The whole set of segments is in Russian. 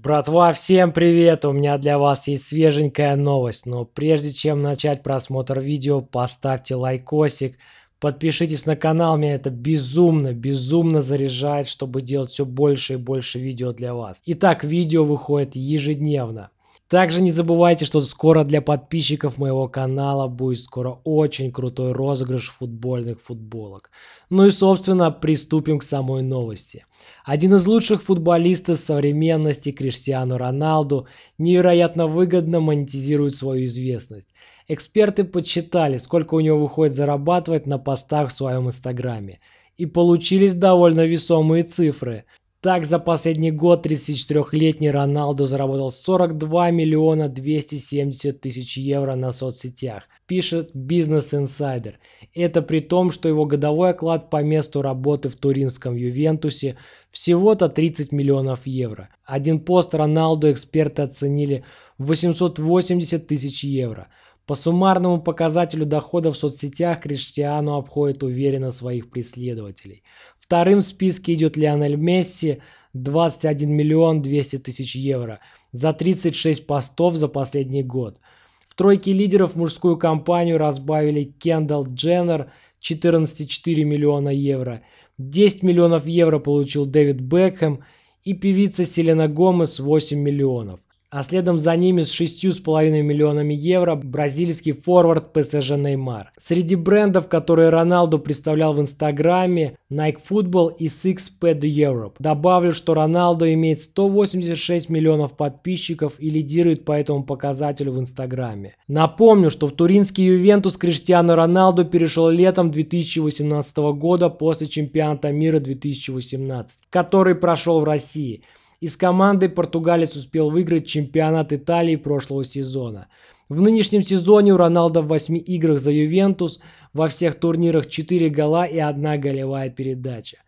Братва, всем привет! У меня для вас есть свеженькая новость, но прежде чем начать просмотр видео, поставьте лайкосик, подпишитесь на канал, меня это безумно, безумно заряжает, чтобы делать все больше и больше видео для вас. Итак, видео выходит ежедневно. Также не забывайте, что скоро для подписчиков моего канала будет скоро очень крутой розыгрыш футбольных футболок. Ну и, собственно, приступим к самой новости. Один из лучших футболистов современности Криштиану Роналду невероятно выгодно монетизирует свою известность. Эксперты подсчитали, сколько у него выходит зарабатывать на постах в своем инстаграме. И получились довольно весомые цифры – так, за последний год 34-летний Роналду заработал 42 миллиона 270 тысяч евро на соцсетях, пишет Business Insider. Это при том, что его годовой оклад по месту работы в туринском Ювентусе всего-то 30 миллионов евро. Один пост Роналду эксперты оценили в 880 тысяч евро – по суммарному показателю доходов в соцсетях Криштиану обходит уверенно своих преследователей. Вторым в списке идет Лионель Месси 21 миллион 200 тысяч евро за 36 постов за последний год. В тройке лидеров мужскую компанию разбавили Кендалл Дженнер 14,4 миллиона евро. 10 миллионов евро получил Дэвид Бекхэм и певица Селена Гомес 8 миллионов. А следом за ними с 6,5 миллионами евро бразильский форвард ПСЖ Неймар. Среди брендов, которые Роналду представлял в Инстаграме, Nike Football и Sixpad Europe. Добавлю, что Роналду имеет 186 миллионов подписчиков и лидирует по этому показателю в Инстаграме. Напомню, что в туринский Ювентус Криштиану Роналду перешел летом 2018 года после чемпионата мира 2018, который прошел в России. Из команды португалец успел выиграть чемпионат Италии прошлого сезона. В нынешнем сезоне у Роналда в 8 играх за Ювентус во всех турнирах 4 гола и 1 голевая передача.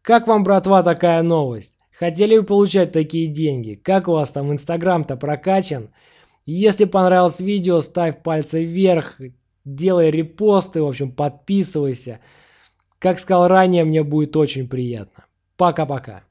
Как вам, братва, такая новость? Хотели бы получать такие деньги? Как у вас там инстаграм-то прокачан? Если понравилось видео, ставь пальцы вверх, делай репосты, в общем, подписывайся. Как сказал ранее, мне будет очень приятно. Пока-пока.